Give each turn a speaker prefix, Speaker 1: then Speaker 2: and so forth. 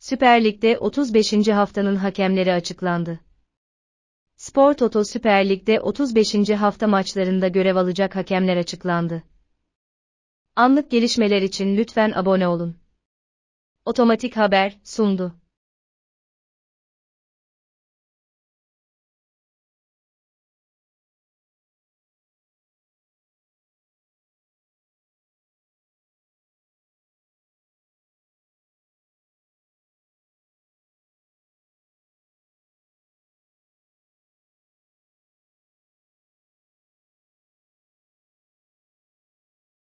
Speaker 1: Süper Lig'de 35. haftanın hakemleri açıklandı. Spor Toto Süper Lig'de 35. hafta maçlarında görev alacak hakemler açıklandı. Anlık gelişmeler için lütfen abone olun. Otomatik Haber
Speaker 2: sundu.